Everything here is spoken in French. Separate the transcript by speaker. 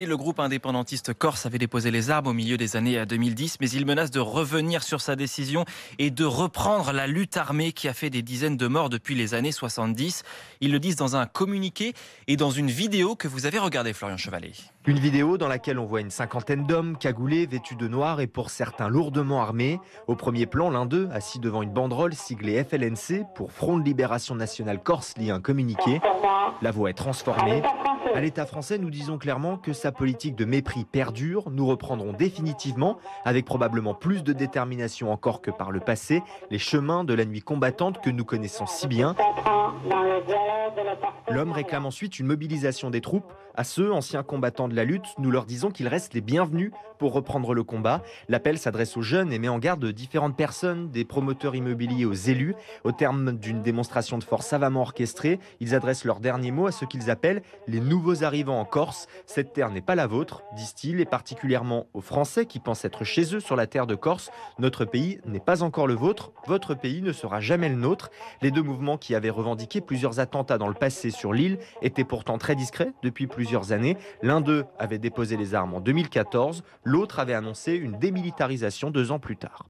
Speaker 1: Le groupe indépendantiste corse avait déposé les armes au milieu des années 2010, euh, mais il menace de revenir sur sa décision et de reprendre la lutte armée qui a fait des dizaines de morts depuis les années 70. Ils le disent dans un communiqué et dans une vidéo que vous avez regardée, Florian Chevalet.
Speaker 2: Une vidéo dans laquelle on voit une cinquantaine d'hommes cagoulés, vêtus de noir et pour certains lourdement armés. Au premier plan, l'un d'eux, assis devant une banderole siglée FLNC pour Front de Libération Nationale Corse, lit un communiqué. La voix est transformée. À l'État français, nous disons clairement que sa politique de mépris perdure. Nous reprendrons définitivement, avec probablement plus de détermination encore que par le passé, les chemins de la nuit combattante que nous connaissons si bien. L'homme réclame ensuite une mobilisation des troupes. À ceux, anciens combattants de la lutte, nous leur disons qu'ils restent les bienvenus pour reprendre le combat. L'appel s'adresse aux jeunes et met en garde différentes personnes, des promoteurs immobiliers aux élus. Au terme d'une démonstration de force savamment orchestrée, ils adressent leurs derniers mots à ce qu'ils appellent les nouveaux arrivants en Corse, cette terre n'est pas la vôtre, disent-ils, et particulièrement aux Français qui pensent être chez eux sur la terre de Corse. Notre pays n'est pas encore le vôtre, votre pays ne sera jamais le nôtre. Les deux mouvements qui avaient revendiqué plusieurs attentats dans le passé sur l'île étaient pourtant très discrets depuis plusieurs années. L'un d'eux avait déposé les armes en 2014, l'autre avait annoncé une démilitarisation deux ans plus tard.